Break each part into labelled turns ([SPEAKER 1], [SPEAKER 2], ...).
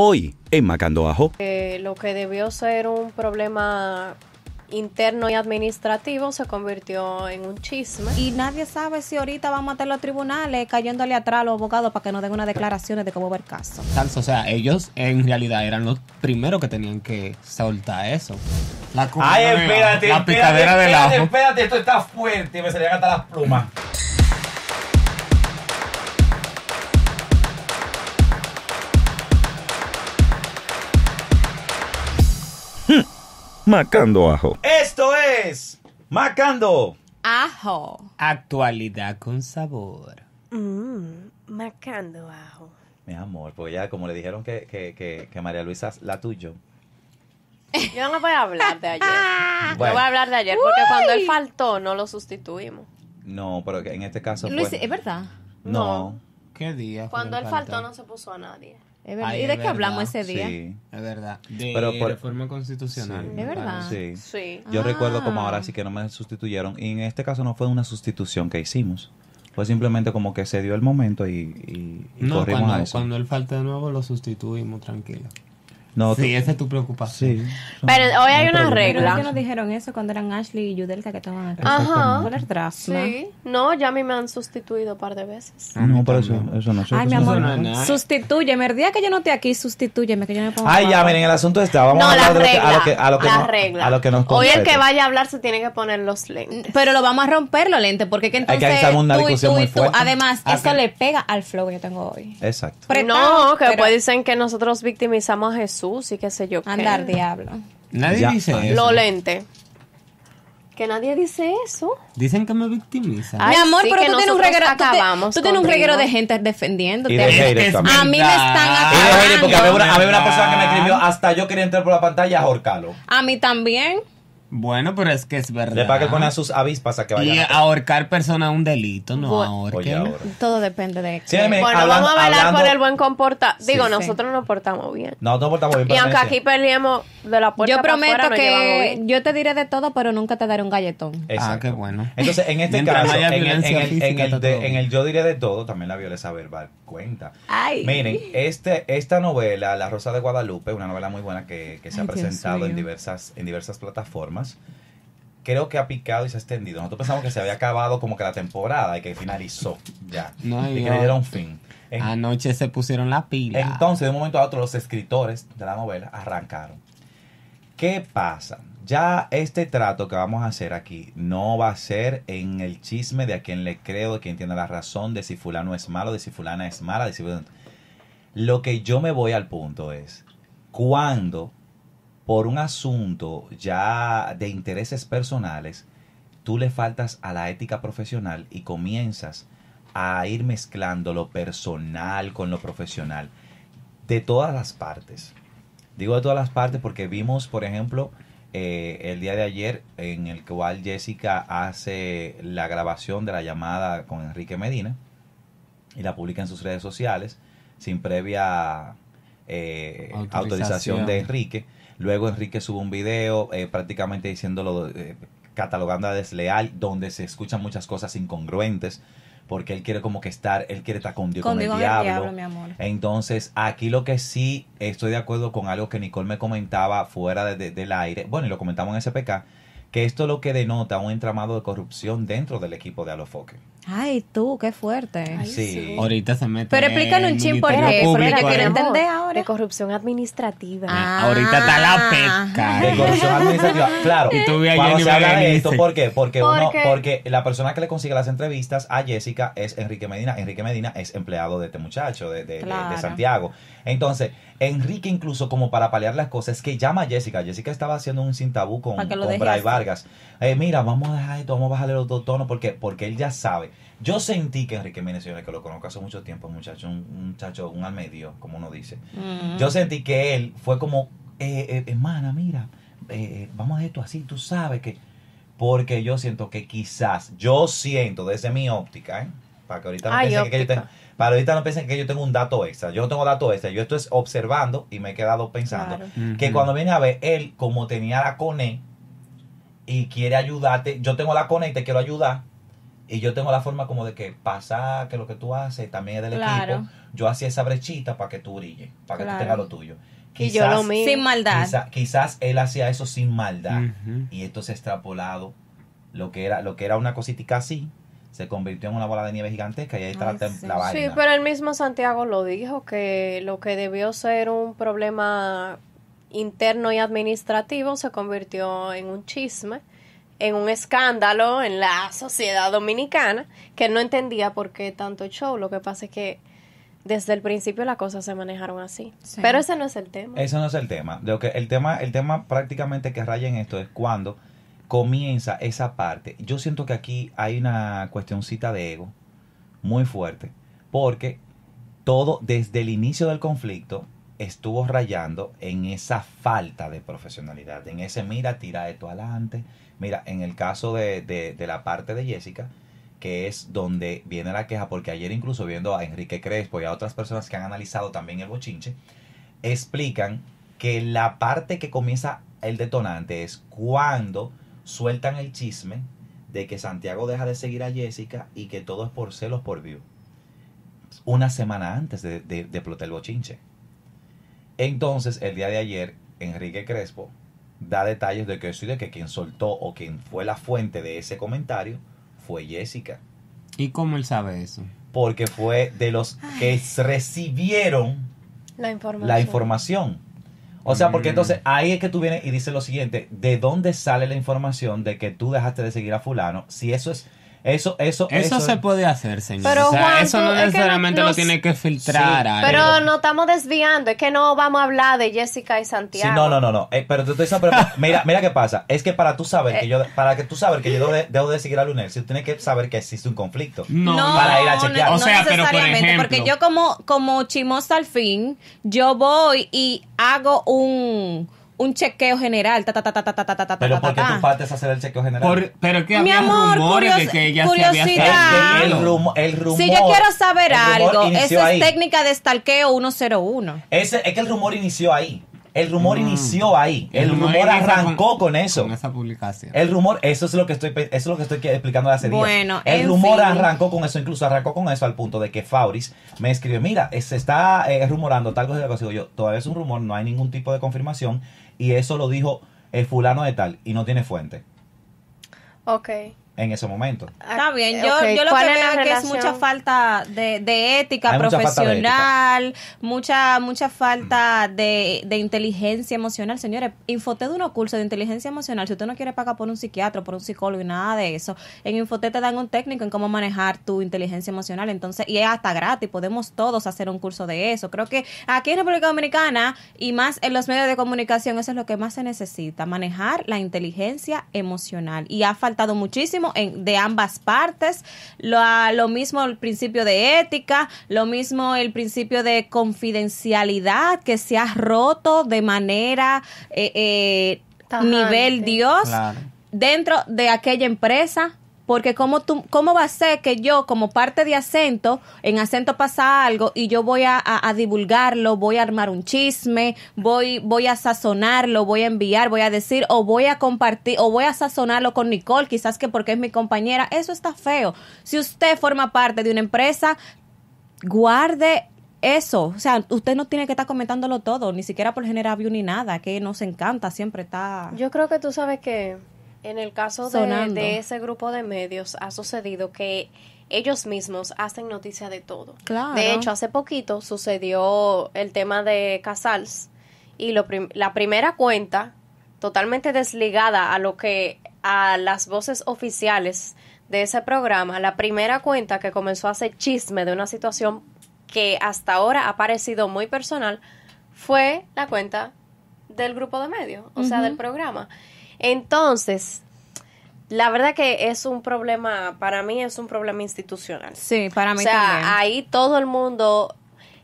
[SPEAKER 1] hoy en Macandoajo.
[SPEAKER 2] Eh, lo que debió ser un problema
[SPEAKER 3] interno y administrativo se convirtió en un chisme. Y nadie sabe si ahorita van a matar los tribunales cayéndole atrás a los abogados para que nos den unas declaraciones de cómo ver caso.
[SPEAKER 4] caso. O sea, ellos en realidad eran los primeros que tenían que soltar eso. La Ay, espérate, espérate, Espérate, espérate,
[SPEAKER 1] esto está fuerte, me salían hasta las plumas. Macando Ajo.
[SPEAKER 4] Esto es Macando Ajo. Actualidad con sabor.
[SPEAKER 2] Mm, macando Ajo.
[SPEAKER 1] Mi amor, pues ya como le dijeron que, que, María Luisa la tuyo.
[SPEAKER 2] Yo no voy a hablar de ayer. Ah. voy a hablar de ayer porque cuando él faltó no lo sustituimos.
[SPEAKER 1] No, pero en este caso. ¿es
[SPEAKER 2] verdad?
[SPEAKER 4] No. ¿Qué día? Cuando él faltó
[SPEAKER 2] no se puso a nadie. ¿Y de qué
[SPEAKER 4] hablamos ese día? Sí. Es verdad. De Pero por, reforma constitucional. ¿De Es verdad. Sí. sí. Yo recuerdo como ah. ahora
[SPEAKER 1] sí que no me sustituyeron. Y en este caso no fue una sustitución que hicimos. Fue simplemente como que se dio el momento y, corrimos cuando, a eso. cuando
[SPEAKER 4] él falte de nuevo lo sustituimos, tranquilo. No, sí, esa es tu preocupación. Pero hoy hay una regla. ¿Por qué nos
[SPEAKER 3] dijeron eso cuando eran Ashley y Yudelka que estaban aquí? Ajá. Por el trazo. Sí. No, ya a mí me han sustituido un par de veces.
[SPEAKER 4] No, pero eso, eso no. Eso, Ay, mi amor,
[SPEAKER 3] El día que yo no esté aquí, sustitúyeme, que yo no pongo Ay, ya, miren, el asunto
[SPEAKER 1] está. Vamos a hablar lo que, a lo que, a lo que, nos, a Hoy el que vaya
[SPEAKER 3] a hablar se tiene que poner los lentes. Pero lo vamos a romper los lentes, porque que entonces hay que una discusión
[SPEAKER 1] Además, ah, eso le
[SPEAKER 2] pega al flow que yo tengo hoy. Exacto. no, que después dicen que nosotros victimizamos a Jesús y qué sé yo. Andar diablo.
[SPEAKER 4] Nadie dice eso. Lo
[SPEAKER 2] lente. Que nadie dice eso.
[SPEAKER 4] Dicen que me victimizan. Mi
[SPEAKER 2] amor, pero tú tienes un reguero,
[SPEAKER 3] tú, tienes un reguero de gente defendiéndote. a mí me están
[SPEAKER 4] atacando. Y porque había una,
[SPEAKER 1] una persona que me escribió, hasta yo quería entrar por la pantalla a
[SPEAKER 3] A mí también.
[SPEAKER 4] Bueno, pero es que es verdad. Le pague que a sus avispas a que vayan. Y a... ahorcar personas un delito, no bueno,
[SPEAKER 2] Todo depende de. Sí, bueno, vamos a velar por el buen comportamiento. Digo, nosotros nos portamos
[SPEAKER 1] bien. No, nos portamos bien. Y aunque aquí
[SPEAKER 3] peleemos de la puerta Yo prometo que yo te diré de todo, pero nunca te daré un galletón. Ah,
[SPEAKER 4] qué bueno. Entonces, en este caso, en, en
[SPEAKER 1] el yo diré de todo, también la violencia verbal cuenta.
[SPEAKER 3] Ay. Miren,
[SPEAKER 1] este, esta novela, La Rosa de Guadalupe, una novela muy buena que, se ha presentado en diversas, en diversas plataformas creo que ha picado y se ha extendido. Nosotros pensamos que se había acabado como que la temporada y que finalizó ya. y que le dieron fin.
[SPEAKER 4] Anoche se pusieron la pila.
[SPEAKER 1] Entonces, de un momento a otro, los escritores de la novela arrancaron.
[SPEAKER 4] ¿Qué pasa? Ya este
[SPEAKER 1] trato que vamos a hacer aquí no va a ser en el chisme de a quien le creo, de quien tiene la razón, de si fulano es malo, de si fulana es mala, de si Lo que yo me voy al punto es cuando por un asunto ya de intereses personales tú le faltas a la ética profesional y comienzas a ir mezclando lo personal con lo profesional de todas las partes. Digo de todas las partes porque vimos, por ejemplo, eh, el día de ayer en el cual Jessica hace la grabación de la llamada con Enrique Medina y la publica en sus redes sociales sin previa eh, autorización. de Enrique. Luego Enrique sube un video eh, prácticamente diciéndolo, catalogando a desleal, donde se escuchan muchas cosas incongruentes porque él quiere como que estar, él quiere estar con Dios, con, el, diablo. mi amor. Entonces, aquí lo que sí estoy de acuerdo con algo que Nicole me comentaba fuera de, del aire, bueno, y lo comentamos en SPK, que esto es lo que denota un entramado de corrupción dentro del equipo de Alofoque.
[SPEAKER 3] Ay, tú, qué fuerte. sí.
[SPEAKER 4] Ahorita se mete. Pero explícame un chin por qué, quiero ¿eh? entender
[SPEAKER 3] ahora. De corrupción
[SPEAKER 2] administrativa. Ah, ahorita está la ah. pesca.
[SPEAKER 4] De corrupción administrativa. Claro. Y tú
[SPEAKER 2] cuando a habla ¿por
[SPEAKER 1] qué? Porque, porque la persona que le consigue las entrevistas a Jessica es Enrique Medina. Enrique Medina es empleado de este muchacho, de, de, de, Santiago. Entonces, Enrique incluso como para paliar las cosas, es que llama a Jessica. Jessica estaba haciendo un sin tabú con, Bray Vargas. Eh, mira, vamos a dejar esto, vamos a bajarle los dos tonos porque, porque él ya sabe yo sentí que Enrique señores que lo conozco hace mucho tiempo, muchacho, un, muchacho, un al medio, como uno dice, mm. yo sentí que él fue como, eh, eh, hermana, mira, eh, vamos a hacer esto así, tú sabes que, porque yo siento que quizás, yo siento desde mi óptica, para que ahorita no piensen que yo tengo, para ahorita no piensen que yo tengo un dato extra. Yo no tengo dato extra. Yo estoy observando y me he quedado pensando que cuando viene a ver él como tenía la cone y quiere ayudarte, yo tengo la cone y te quiero ayudar. Y yo tengo la forma como de que pasa que lo que tú haces también es del equipo. Yo hacía esa brechita para que tú brilles, para que tú tengas lo tuyo. Quizás, y yo Sin maldad. Quizás, él hacía eso sin maldad. Y esto se extrapolado. Lo que era, lo que era una cosita así, se convirtió en una bola de nieve gigantesca y ahí está la, Sí, pero el
[SPEAKER 2] mismo Santiago lo dijo, que lo que debió ser un problema interno y administrativo se convirtió en un chisme en un escándalo en la sociedad dominicana que no entendía por qué tanto show. Lo que pasa es que desde el principio las cosas se manejaron así. Pero ese no es el tema.
[SPEAKER 1] Ese no es el tema. Lo que el tema, el tema prácticamente que raya en esto es cuando comienza esa parte. Yo siento que aquí hay una cuestioncita de ego muy fuerte, porque todo desde el inicio del conflicto estuvo rayando en esa falta de profesionalidad, en ese mira, tira esto adelante. Mira, en el caso de, de, la parte de Jessica, que es donde viene la queja, porque ayer incluso viendo a Enrique Crespo y a otras personas que han analizado también el bochinche, explican que la parte que comienza el detonante es cuando sueltan el chisme de que Santiago deja de seguir a Jessica y que todo es por celos por view. Una semana antes de, de, de explotar el bochinche. Entonces, el día de ayer, Enrique Crespo da detalles de que, de que quien soltó o quien fue la fuente de ese comentario fue Jessica.
[SPEAKER 4] ¿Y cómo él sabe eso?
[SPEAKER 1] Porque fue de los que recibieron
[SPEAKER 2] la información. La información.
[SPEAKER 1] O sea, porque mm. entonces ahí es que tú vienes y dices lo siguiente, ¿de dónde sale la información de que tú dejaste de seguir a fulano? Si eso es eso, eso, eso, se puede hacer, señor. Pero, o sea, eso no necesariamente lo tiene que filtrar. pero
[SPEAKER 2] no estamos desviando, es que no vamos a hablar de Jessica y Santiago. Sí, no,
[SPEAKER 1] no, no, no. Eh, pero te estoy mira, mira qué pasa. Es que para tú saber que eh. yo, para que tú sabes que yo debo de, seguir a Lunel, tú tienes que saber que existe un conflicto. No, para ir a chequear. No, necesariamente, porque yo
[SPEAKER 3] como, como chimosa al fin, yo voy y hago un un chequeo general. Ta, ta, ta, ta, ta, ta, ta, pero
[SPEAKER 1] ¿por qué tu hacer el chequeo general? Pero pero que había amor, rumores de que ella curiosidad. se había el, el rumor. Si yo quiero saber algo, esa es
[SPEAKER 3] técnica de stalkeo 101.
[SPEAKER 1] Ese, es que el rumor inició ahí. El rumor mm. inició ahí. El, rumor, arrancó con, eso. Con esa publicación. El rumor, eso es lo que estoy, eso es lo que estoy explicando hace bueno, El rumor arrancó con eso, incluso arrancó con eso al punto de que Fauris me escribió, mira, se está eh, rumorando tal cosa y tal cosa. Yo, todavía es un rumor, no hay ningún tipo de confirmación y eso lo dijo el fulano de tal y no tiene fuente. Ok en ese momento.
[SPEAKER 3] Ah, Está bien, yo, lo que veo es que es mucha falta de, ética profesional, mucha, falta de mucha, falta de, inteligencia emocional. Señores, infote de unos cursos de inteligencia emocional. Si usted no quiere pagar por un psiquiatra, por un psicólogo y nada de eso, en infote te dan un técnico en cómo manejar tu inteligencia emocional. Entonces, y es hasta gratis, podemos todos hacer un curso de eso. Creo que aquí en República Dominicana y más en los medios de comunicación, eso es lo que más se necesita, manejar la inteligencia emocional. Y ha faltado muchísimo de ambas partes, lo, lo mismo el principio de ética, lo mismo el principio de confidencialidad que se ha roto de manera eh, eh, nivel Dios dentro de aquella empresa porque cómo, tú, cómo va a ser que yo como parte de acento, en acento pasa algo y yo voy a, divulgarlo, voy a armar un chisme, voy, voy a sazonarlo, voy a enviar, voy a decir o voy a compartir o voy a sazonarlo con Nicole, quizás que porque es mi compañera, eso está feo. Si usted forma parte de una empresa, guarde eso, o sea, usted no tiene que estar comentándolo todo, ni siquiera por generar view ni nada, que nos encanta, siempre está... Yo
[SPEAKER 2] creo que tú sabes que en el caso de, ese grupo de medios ha sucedido que ellos mismos hacen noticia de todo. De hecho, hace poquito sucedió el tema de Casals y la primera cuenta totalmente desligada a lo que a las voces oficiales de ese programa, la primera cuenta que comenzó a hacer chisme de una situación que hasta ahora ha parecido muy personal fue la cuenta del grupo de medios, o sea, del programa. Entonces, la verdad que es un problema, para mí es un problema institucional. Sí, para mí o sea, Ahí todo el mundo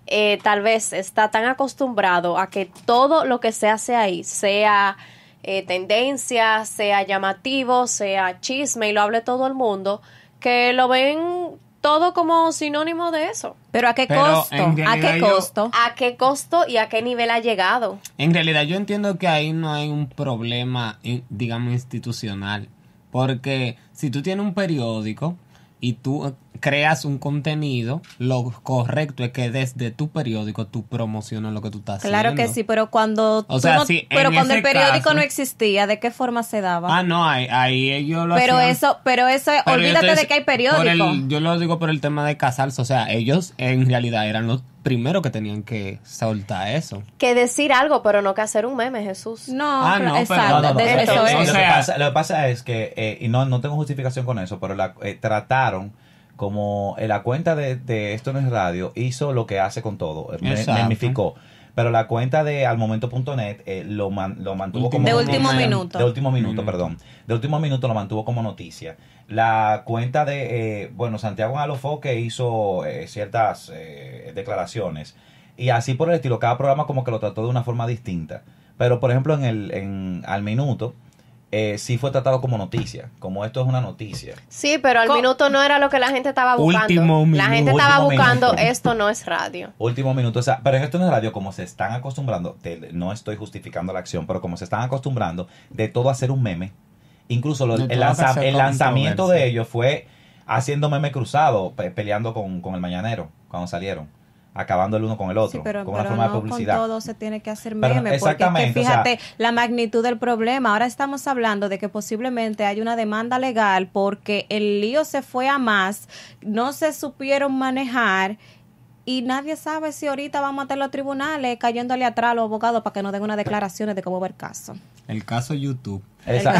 [SPEAKER 2] eh, tal vez está tan acostumbrado a que todo lo que se hace ahí sea eh, tendencia, sea llamativo, sea chisme y lo hable todo el mundo, que lo ven todo como sinónimo de eso.
[SPEAKER 3] Pero ¿a qué costo?
[SPEAKER 4] ¿A qué costo?
[SPEAKER 2] ¿A qué costo y a qué nivel ha
[SPEAKER 3] llegado?
[SPEAKER 4] En realidad yo entiendo que ahí no hay un problema, eh, digamos, institucional. Porque si tú tienes un periódico y tú creas un contenido, lo correcto es que desde tu periódico tú promocionas lo que tú estás haciendo. Claro que sí,
[SPEAKER 3] pero cuando pero cuando el periódico no existía, ¿de qué forma se daba?
[SPEAKER 4] Ah, no, ahí, ellos lo Pero eso,
[SPEAKER 3] pero eso, olvídate de que hay periódico.
[SPEAKER 4] yo lo digo por el tema de casarse, o sea, ellos en realidad eran los primeros que tenían que soltar eso.
[SPEAKER 3] Que decir
[SPEAKER 2] algo, pero no que hacer un meme, Jesús. No, ah, no exacto. No, Lo
[SPEAKER 4] que, pasa, lo pasa es
[SPEAKER 1] que, eh, y no, no tengo justificación con eso, pero la, eh, trataron como la cuenta de, Esto no es radio hizo lo que hace con todo, memificó. Pero la cuenta de almomento.net eh, lo, lo mantuvo como... De último minuto. De último minuto, mm. perdón. De último minuto lo mantuvo como noticia. La cuenta de, eh, bueno, Santiago que hizo eh, ciertas declaraciones. Y así por el estilo, cada programa como que lo trató de una forma distinta. Pero, por ejemplo, en el al minuto, eh, sí fue tratado como noticia, como esto es una noticia.
[SPEAKER 2] Sí, pero al minuto no era lo que la gente estaba buscando. Último la gente estaba buscando, esto no es radio.
[SPEAKER 1] Último minuto, o sea, pero esto no es radio, como se están acostumbrando, no estoy justificando la acción, pero como se están acostumbrando de todo hacer un meme, incluso el, lanzamiento de ellos fue haciendo meme cruzado, peleando con el mañanero, cuando salieron acabando el uno con el otro, pero, una forma de publicidad. Con
[SPEAKER 3] todo se tiene que hacer meme, porque fíjate la magnitud del problema. Ahora estamos hablando de que posiblemente hay una demanda legal porque el lío se fue a más, no se supieron manejar y nadie sabe si ahorita vamos a matar los tribunales cayéndole atrás a los abogados para que nos den unas declaraciones de cómo va caso.
[SPEAKER 4] El caso YouTube. Esa,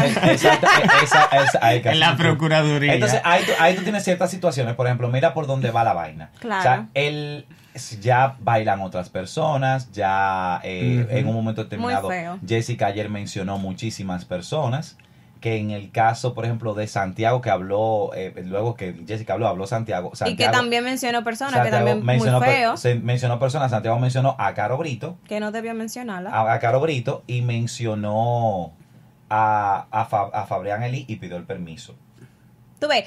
[SPEAKER 4] la Procuraduría. Entonces,
[SPEAKER 1] ahí tú, ahí tú, tienes ciertas situaciones. Por ejemplo, mira por dónde va la vaina. Claro. O sea, él ya bailan otras personas, ya eh, en un momento determinado, Jessica ayer mencionó muchísimas personas que en el caso, por ejemplo, de Santiago, que habló, eh, luego que Jessica habló, habló Santiago, y que también
[SPEAKER 3] mencionó personas, que también mencionó, muy feo.
[SPEAKER 1] mencionó personas, Santiago mencionó a Caro Brito.
[SPEAKER 3] Que no debió mencionarla.
[SPEAKER 1] A, Caro Brito y mencionó a, a, Fabrián Eli y pidió el permiso.
[SPEAKER 3] Tú ves,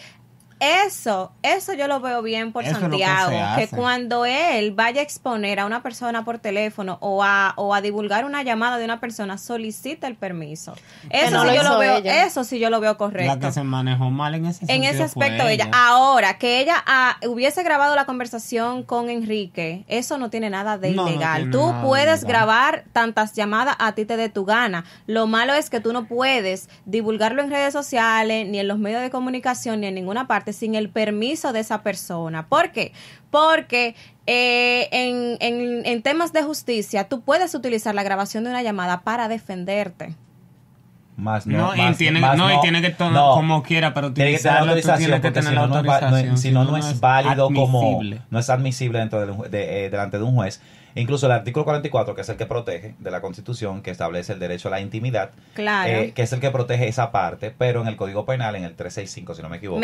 [SPEAKER 3] eso, eso yo lo veo bien por Santiago, que, cuando él vaya a exponer a una persona por teléfono o a, o a divulgar una llamada de una persona, solicita el permiso. Eso sí yo lo veo, eso sí yo lo veo correcto. La que
[SPEAKER 4] se manejó mal en ese En ese aspecto ella.
[SPEAKER 3] Ahora, que ella hubiese grabado la conversación con Enrique, eso no tiene nada de ilegal. tú puedes grabar tantas llamadas a ti te dé tu gana. Lo malo es que tú no puedes divulgarlo en redes sociales, ni en los medios de comunicación, ni en ninguna parte sin el permiso de esa persona. ¿Por qué? Porque eh, en, en, temas de justicia tú puedes utilizar la grabación de una llamada para defenderte.
[SPEAKER 1] Más no, no, y tiene, que tomar como quiera, pero tiene que tener, la autorización. Si no, no, es válido como, no es admisible dentro de, eh, delante de un juez. E incluso el artículo 44, que es el que protege de la Constitución, que establece el derecho a la intimidad, claro. Eh, que es el que protege esa parte, pero en el Código Penal, en el 365, si no me equivoco,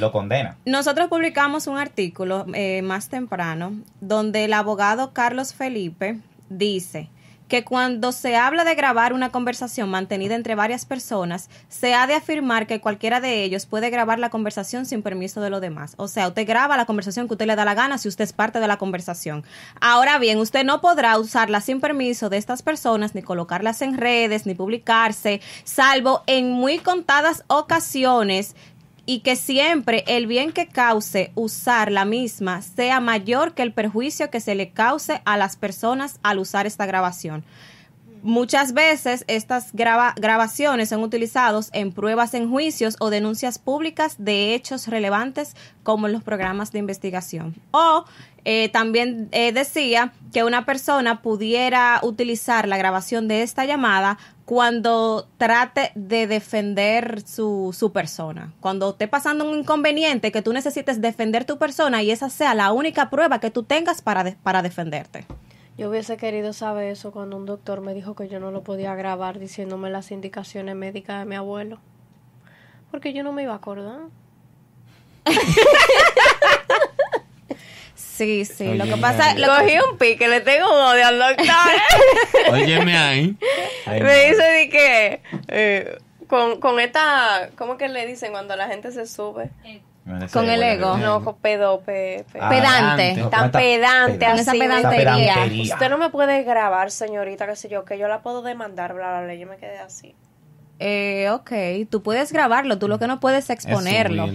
[SPEAKER 1] lo condena.
[SPEAKER 3] Nosotros publicamos un artículo eh, más temprano donde el abogado Carlos Felipe dice que cuando se habla de grabar una conversación mantenida entre varias personas, se ha de afirmar que cualquiera de ellos puede grabar la conversación sin permiso de los demás. O sea, usted graba la conversación que usted le da la gana si usted es parte de la conversación. Ahora bien, usted no podrá usarla sin permiso de estas personas, ni colocarlas en redes, ni publicarse, salvo en muy contadas ocasiones y que siempre el bien que cause usar la misma sea mayor que el perjuicio que se le cause a las personas al usar esta grabación. Muchas veces estas grabaciones son utilizadas en pruebas en juicios o denuncias públicas de hechos relevantes como en los programas de investigación. O eh, también eh, decía que una persona pudiera utilizar la grabación de esta llamada cuando trate de defender su, persona. Cuando esté pasando un inconveniente, que tú necesites defender tu persona y esa sea la única prueba que tú tengas para defenderte.
[SPEAKER 2] Yo hubiese querido saber eso cuando un doctor me dijo que yo no lo podía grabar diciéndome las indicaciones médicas de mi abuelo. Porque yo no me iba a acordar.
[SPEAKER 3] sí, sí. lo
[SPEAKER 4] que pasa,
[SPEAKER 2] cogí
[SPEAKER 3] un pique, le tengo un odio al doctor.
[SPEAKER 4] Óyeme ahí. me dice
[SPEAKER 2] de que eh, con, esta, ¿cómo que le dicen cuando la gente se sube? Eh, con el ego. No, con pedo, ah, pedante. tan pedante, esa pedantería. Usted no me puede grabar, señorita, qué sé yo, que yo la puedo demandar, bla, bla, bla. Yo me quedé así.
[SPEAKER 3] Eh, ok, tú puedes grabarlo, tú lo que no puedes Es exponerlo.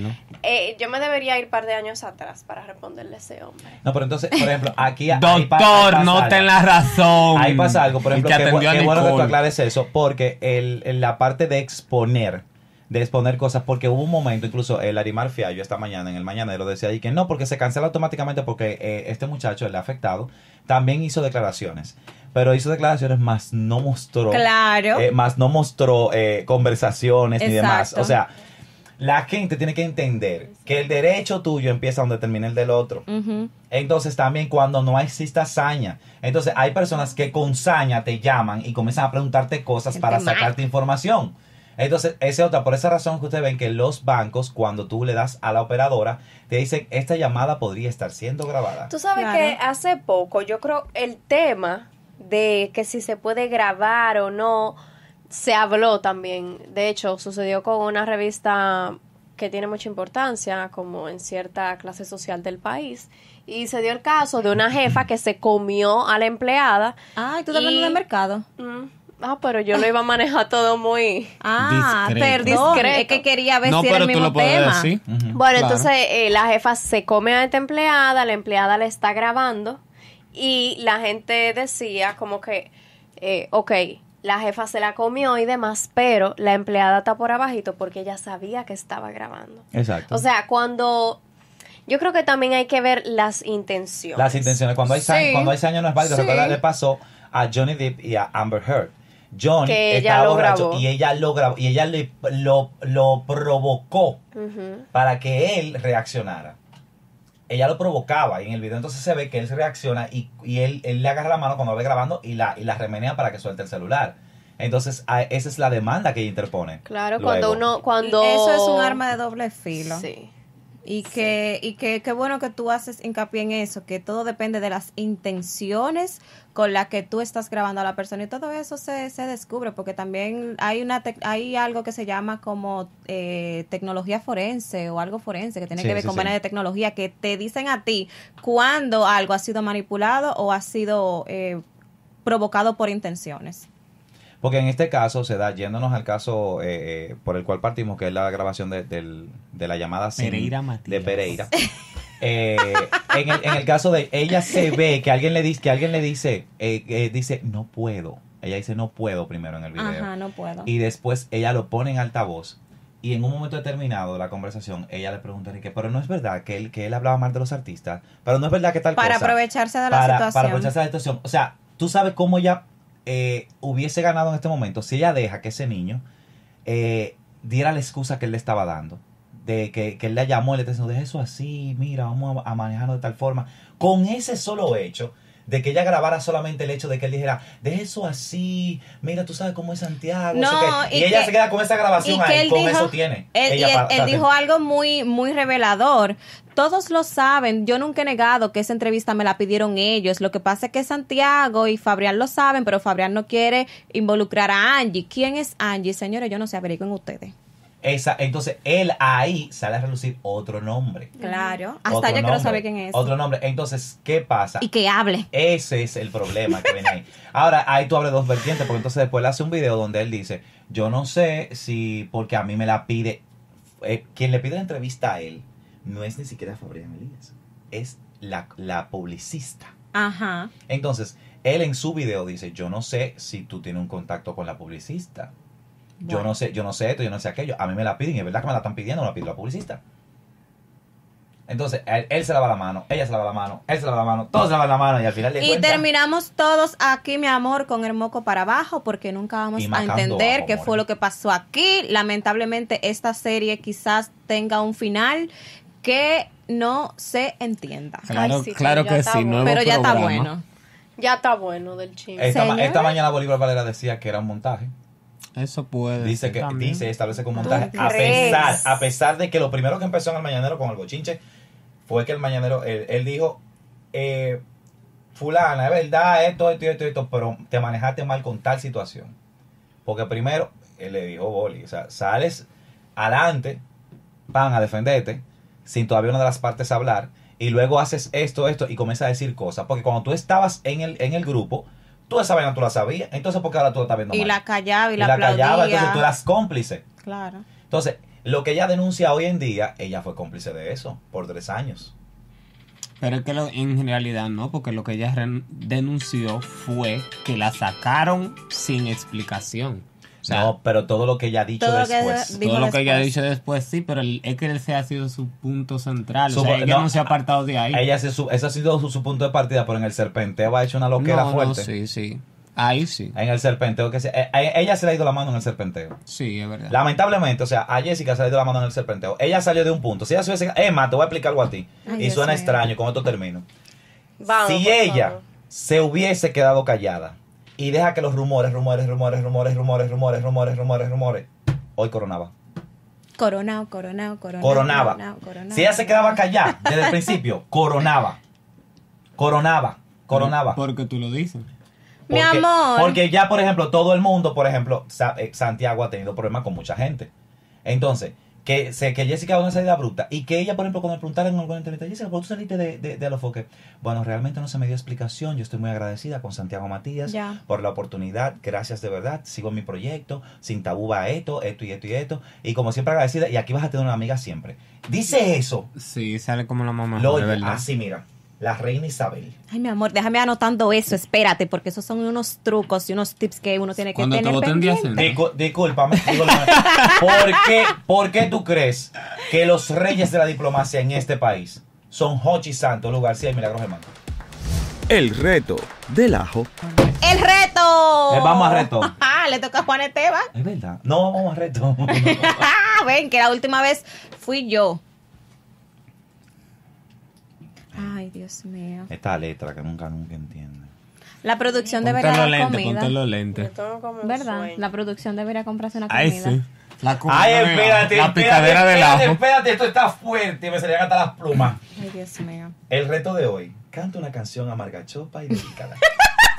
[SPEAKER 2] Eh, yo me debería ir un par de años atrás para responderle a ese
[SPEAKER 1] hombre.
[SPEAKER 4] No, pero entonces, por ejemplo, aquí. Doctor, no ten la razón. Ahí pasa algo, por ejemplo, que, que, que bueno que tú aclares
[SPEAKER 1] eso, porque la parte de exponer de exponer cosas, porque hubo un momento, incluso el Arimar yo esta mañana en el mañana... ...lo decía ahí que no, porque se cancela automáticamente porque eh, este muchacho, ha afectado, también hizo declaraciones pero hizo declaraciones más no mostró claro eh, más no mostró eh, conversaciones ni demás o sea la gente tiene que entender que el derecho tuyo empieza donde termina el del otro. Entonces también cuando no exista saña. Entonces hay personas que con saña te llaman y comienzan a preguntarte cosas para sacarte información. Entonces, esa otra, por esa razón que ustedes ven que los bancos, cuando tú le das a la operadora, te dicen, esta llamada podría estar siendo grabada. Tú sabes que
[SPEAKER 2] hace poco, yo creo, el tema de que si se puede grabar o no, se habló también. De hecho, sucedió con una revista que tiene mucha importancia, como en cierta clase social del país. Y se dio el caso de una jefa que se comió a la empleada. Ay, tú también hablando del mercado. Mm. Ah, pero yo lo iba a manejar todo muy ah, discreto. Es que quería ver si era el mismo tema. bueno, entonces eh, la jefa se come a esta empleada, la empleada le está grabando y la gente decía como que, eh, ok, la jefa se la comió y demás, pero la empleada está por abajito porque ella sabía que estaba grabando. Exacto. O sea, cuando yo creo que también hay que ver las intenciones. Las intenciones. Cuando hay, cuando hay años
[SPEAKER 1] no es válido. Recuerda, le pasó a Johnny Depp y a Amber Heard. John estaba y ella lo grabó y ella lo, provocó para que él reaccionara. Ella lo provocaba y en el video entonces se ve que él reacciona y, y él, él, le agarra la mano cuando va grabando y la, y la remenea para que suelte el celular. Entonces, esa es la demanda que ella interpone.
[SPEAKER 3] Claro, cuando uno, cuando... Eso es un arma de doble filo. Sí. Y que, y que qué bueno que tú haces hincapié en eso, que todo depende de las intenciones con las que tú estás grabando a la persona y todo eso se, se descubre porque también hay una hay algo que se llama como eh, tecnología forense o algo forense que tiene que ver con manera de tecnología que te dicen a ti cuando algo ha sido manipulado o ha sido eh, provocado por intenciones.
[SPEAKER 1] Porque en este caso se da, yéndonos al caso eh, eh, por el cual partimos, que es la grabación de, la llamada Pereira de Pereira. Eh, en, el, caso de ella se ve que alguien le dice, que alguien le dice, dice, no puedo. Ella dice, no puedo primero en el video. Ajá, no puedo. Y después ella lo pone en altavoz. Y en un momento determinado de la conversación, ella le pregunta a Enrique, pero no es verdad que él, que él hablaba mal de los artistas, pero no es verdad que tal cosa. Para aprovecharse
[SPEAKER 3] de la situación. Para aprovecharse de
[SPEAKER 1] la situación. O sea, tú sabes cómo ella eh, hubiese ganado en este momento si ella deja que ese niño eh, diera la excusa que él le estaba dando. De que, que él la llamó y le está diciendo, eso así, mira, vamos a, a manejarlo de tal forma. Con ese solo hecho, de que ella grabara solamente el hecho de que él dijera, de eso así, mira, tú sabes cómo es Santiago. y, ella se queda con esa grabación ahí, él con dijo, eso tiene. Él, él, dijo
[SPEAKER 3] algo muy, muy revelador. Todos lo saben, yo nunca he negado que esa entrevista me la pidieron ellos. Lo que pasa es que Santiago y Fabrián lo saben, pero Fabrián no quiere involucrar a Angie. ¿Quién es Angie? Señores, yo no sé, averigüen ustedes
[SPEAKER 1] entonces él ahí sale a relucir otro nombre.
[SPEAKER 3] Claro, hasta ya que no sabe quién es. Otro
[SPEAKER 1] nombre. Entonces, ¿qué pasa? Y que hable. Ese es el problema que viene ahí. Ahora, ahí tú abres dos vertientes, porque entonces después le hace un video donde él dice, yo no sé si, porque a mí me la pide, eh, quien le pide la entrevista a él, no es ni siquiera Fabriana Melías es la, la publicista. Ajá. Entonces, él en su video dice, yo no sé si tú tienes un contacto con la publicista yo no sé, yo no sé esto, yo no sé aquello. A mí me la piden, y es verdad que me la están pidiendo, me la pide la publicista. Entonces, él, se lava la mano, ella se lava la mano, él se lava la mano, todos se lavan la mano y al final le Y
[SPEAKER 3] terminamos todos aquí, mi amor, con el moco para abajo porque nunca vamos a entender qué fue lo que pasó aquí. Lamentablemente, esta serie quizás tenga un final que no se entienda. Claro, claro que sí, Pero ya está bueno. Ya está bueno del chisme. esta,
[SPEAKER 1] mañana Bolívar Valera decía que era un montaje. Eso puede. Dice que dice establece como montaje. A pesar, a pesar de que lo primero que empezó en el mañanero con el bochinche fue que el mañanero, él, dijo, eh, fulana, es verdad, esto, esto, esto, esto, pero te manejaste mal con tal situación. Porque primero, él le dijo Boli, o sea, sales adelante, van a defenderte, sin todavía una de las partes hablar, y luego haces esto, esto, y comienzas a decir cosas. Porque cuando tú estabas en el, en el grupo, Tú esa tú la sabías. Entonces, ¿por qué ahora tú la estás viendo? Y la
[SPEAKER 3] callaba y, y la, la callaba. Entonces tú eras cómplice. Claro.
[SPEAKER 1] Entonces, lo que ella denuncia hoy en día, ella fue cómplice de eso por tres años.
[SPEAKER 4] Pero es que en realidad no, porque lo que ella denunció fue que la sacaron sin explicación no, pero todo lo que ella ha dicho después. todo lo que ella ha dicho después, sí, pero el, es que él se ha sido su punto central. o sea, ella no, se ha apartado de ahí. Ella ese
[SPEAKER 1] ha sido su, punto de partida, pero en el serpenteo ha hecho una loquera fuerte. sí, sí. Ahí sí. En el serpenteo que eh, eh, ella se le ha ido la mano en el serpenteo. Sí, es verdad. Lamentablemente, o sea, a Jessica se le ha ido la mano en el serpenteo. Ella salió de un punto. Si ella se Emma, te voy a explicar algo a ti. y suena extraño, con esto termino.
[SPEAKER 4] si ella
[SPEAKER 1] se hubiese quedado callada, y deja que los rumores, rumores, rumores, rumores, rumores, rumores, rumores, rumores, rumores. Hoy coronaba.
[SPEAKER 3] Coronado, coronado, coronado. Coronaba. Coronado, si
[SPEAKER 1] ella se quedaba callada desde el principio, coronaba. Coronaba, coronaba. Porque tú lo dices.
[SPEAKER 3] Mi amor. Porque
[SPEAKER 1] ya, por ejemplo, todo el mundo, por ejemplo, eh, Santiago ha tenido problemas con mucha gente. Entonces, que, se, que Jessica va una salida bruta y que ella, por ejemplo, cuando preguntaron en algún entrevista, Jessica, ¿por qué tú saliste de, de, de Bueno, realmente no se me dio explicación. Yo estoy muy agradecida con Santiago Matías por la oportunidad. Gracias de verdad. Sigo mi proyecto. Sin tabú va esto, esto y esto y esto. Y como siempre, agradecida. Y aquí vas a tener una amiga siempre.
[SPEAKER 4] Dice eso. Sí, sale como la mamá. así, mira la reina Isabel.
[SPEAKER 3] Ay, mi amor, déjame anotando eso, espérate, porque esos son unos trucos y unos tips que uno tiene que Cuando tener te
[SPEAKER 1] pendiente. Eh. Discúlpame, ¿Por qué, ¿Por qué tú crees que los reyes de la diplomacia en este país son Hochi Santos, luis García y Milagros Hermano? El reto del ajo.
[SPEAKER 3] ¡El reto! Eh, vamos a reto. Ah, le toca a Juan Esteban.
[SPEAKER 1] Es verdad. No, vamos a reto.
[SPEAKER 3] Ah, ven, que la última vez fui yo. Ay, Dios mío.
[SPEAKER 1] Esta letra que nunca, nunca entiende. La producción debería debería dar lente, comida. Ponte los lentes.
[SPEAKER 3] ¿Verdad? La producción debería comprarse una comida. Ay, sí. La Ay, espérate, la,
[SPEAKER 1] picadera de espérate, espérate, esto está fuerte. Me salían hasta las plumas.
[SPEAKER 3] Ay, Dios mío.
[SPEAKER 1] El reto de hoy. Canta una canción a Margachopa y delicada.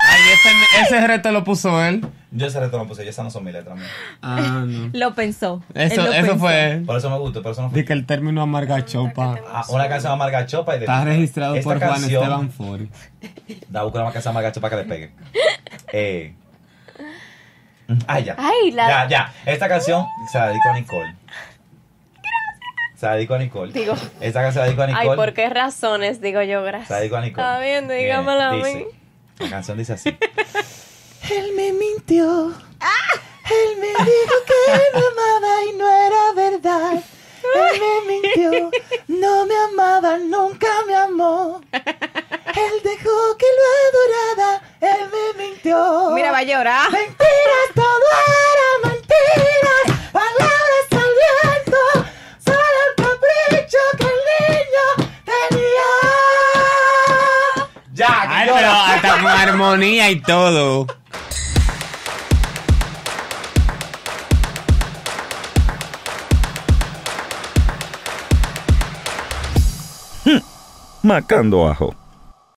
[SPEAKER 1] Ay, ese reto
[SPEAKER 4] lo puso él.
[SPEAKER 1] Yo esa letra pues puse, yo esa no son mi letra.
[SPEAKER 4] Ah, no. lo pensó. Eso, eso fue. Por
[SPEAKER 1] eso me gustó, por eso no fue. Dice
[SPEAKER 4] que el término Amargachopa ah, una
[SPEAKER 1] canción amargachopa Y de... Está registrado por Juan canción... Esteban Fori. Da, busca una canción amarga chopa que le pegue. Eh. Ah, ya. Ay, la... Ya, ya. Esta canción se la dedico a Nicole. Se la dedico a Nicole. Digo. Esta canción se la dedico a Nicole. Ay, ¿por
[SPEAKER 2] qué razones? Digo yo, gracias.
[SPEAKER 1] Se la dedico a Nicole.
[SPEAKER 4] Está bien, eh, dígamelo a mí.
[SPEAKER 1] La canción dice así.
[SPEAKER 4] Él me mintió. ¡Ah! Él me dijo que me amaba y no era verdad.
[SPEAKER 1] Él me mintió, no me amaba, nunca me amó.
[SPEAKER 3] Él dejó que lo adorara, él me mintió. Mira, va a llorar.
[SPEAKER 4] Mentiras, todo era mentiras, palabras al viento, solo el capricho que el niño tenía. Ya, pero hasta con armonía y todo.
[SPEAKER 1] Macando Ajo.